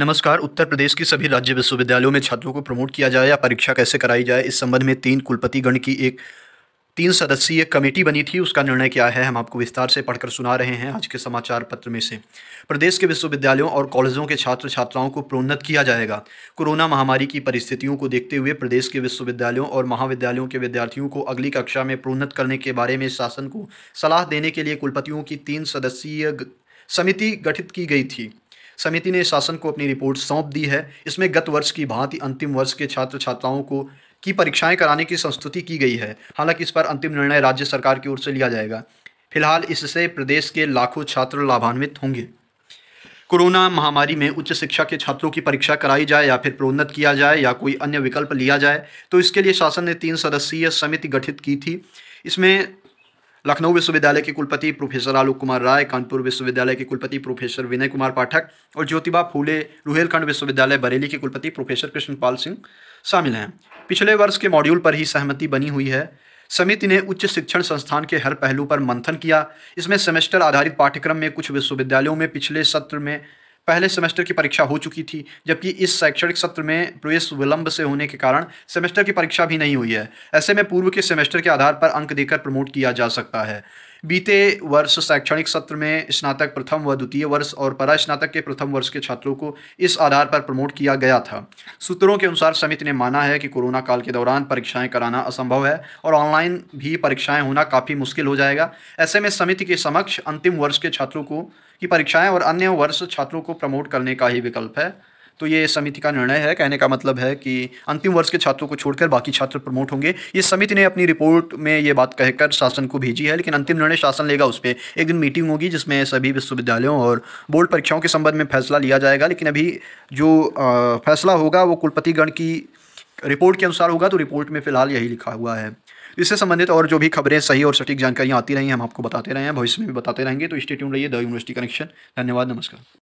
नमस्कार उत्तर प्रदेश की सभी राज्य विश्वविद्यालयों में छात्रों को प्रमोट किया जाए या परीक्षा कैसे कराई जाए इस संबंध में तीन कुलपतिगण की एक तीन सदस्यीय कमेटी बनी थी उसका निर्णय क्या है हम आपको विस्तार से पढ़कर सुना रहे हैं आज के समाचार पत्र में से प्रदेश के विश्वविद्यालयों और कॉलेजों के छात्र छात्राओं को प्रोन्नत किया जाएगा कोरोना महामारी की परिस्थितियों को देखते हुए प्रदेश के विश्वविद्यालयों और महाविद्यालयों के विद्यार्थियों को अगली कक्षा में प्रोन्नत करने के बारे में शासन को सलाह देने के लिए कुलपतियों की तीन सदस्यीय समिति गठित की गई थी समिति ने शासन को अपनी रिपोर्ट सौंप दी है इसमें गत वर्ष की भांति अंतिम वर्ष के छात्र छात्राओं को की परीक्षाएं कराने की संस्तुति की गई है हालांकि इस पर अंतिम निर्णय राज्य सरकार की ओर से लिया जाएगा फिलहाल इससे प्रदेश के लाखों छात्र लाभान्वित होंगे कोरोना महामारी में उच्च शिक्षा के छात्रों की परीक्षा कराई जाए या फिर प्रोन्नत किया जाए या कोई अन्य विकल्प लिया जाए तो इसके लिए शासन ने तीन सदस्यीय समिति गठित की थी इसमें लखनऊ विश्वविद्यालय के कुलपति प्रोफेसर आलोक कुमार राय कानपुर विश्वविद्यालय के कुलपति प्रोफेसर विनय कुमार पाठक और ज्योतिबा फूले रुहेलखंड विश्वविद्यालय बरेली के कुलपति प्रोफेसर कृष्णपाल सिंह शामिल हैं पिछले वर्ष के मॉड्यूल पर ही सहमति बनी हुई है समिति ने उच्च शिक्षण संस्थान के हर पहलू पर मंथन किया इसमें सेमेस्टर आधारित पाठ्यक्रम में कुछ विश्वविद्यालयों में पिछले सत्र में पहले सेमेस्टर की परीक्षा हो चुकी थी जबकि इस शैक्षणिक सत्र में प्रवेश विलंब से होने के कारण सेमेस्टर की परीक्षा भी नहीं हुई है ऐसे में पूर्व के सेमेस्टर के आधार पर अंक देकर प्रमोट किया जा सकता है बीते वर्ष शैक्षणिक सत्र में स्नातक प्रथम व द्वितीय वर्ष और परा स्नातक के प्रथम वर्ष के छात्रों को इस आधार पर प्रमोट किया गया था सूत्रों के अनुसार समिति ने माना है कि कोरोना काल के दौरान परीक्षाएं कराना असंभव है और ऑनलाइन भी परीक्षाएं होना काफ़ी मुश्किल हो जाएगा ऐसे में समिति के समक्ष अंतिम वर्ष के छात्रों को की परीक्षाएं और अन्य वर्ष छात्रों को प्रमोट करने का ही विकल्प है तो ये समिति का निर्णय है कहने का मतलब है कि अंतिम वर्ष के छात्रों को छोड़कर बाकी छात्र प्रमोट होंगे ये समिति ने अपनी रिपोर्ट में ये बात कहकर शासन को भेजी है लेकिन अंतिम निर्णय शासन लेगा उस पर एक दिन मीटिंग होगी जिसमें सभी विश्वविद्यालयों और बोर्ड परीक्षाओं के संबंध में फैसला लिया जाएगा लेकिन अभी जो फैसला होगा वो कुलपतिगण की रिपोर्ट के अनुसार होगा तो रिपोर्ट में फिलहाल यही लिखा हुआ है इससे संबंधित और जो भी खबरें सही और सटीक जानकारियाँ आती रही हैं हम आपको बताते रहे हैं भविष्य में भी बताते रहेंगे तो स्टेट्यून रहिए द यूनिवर्सिटी कनेक्शन धन्यवाद नमस्कार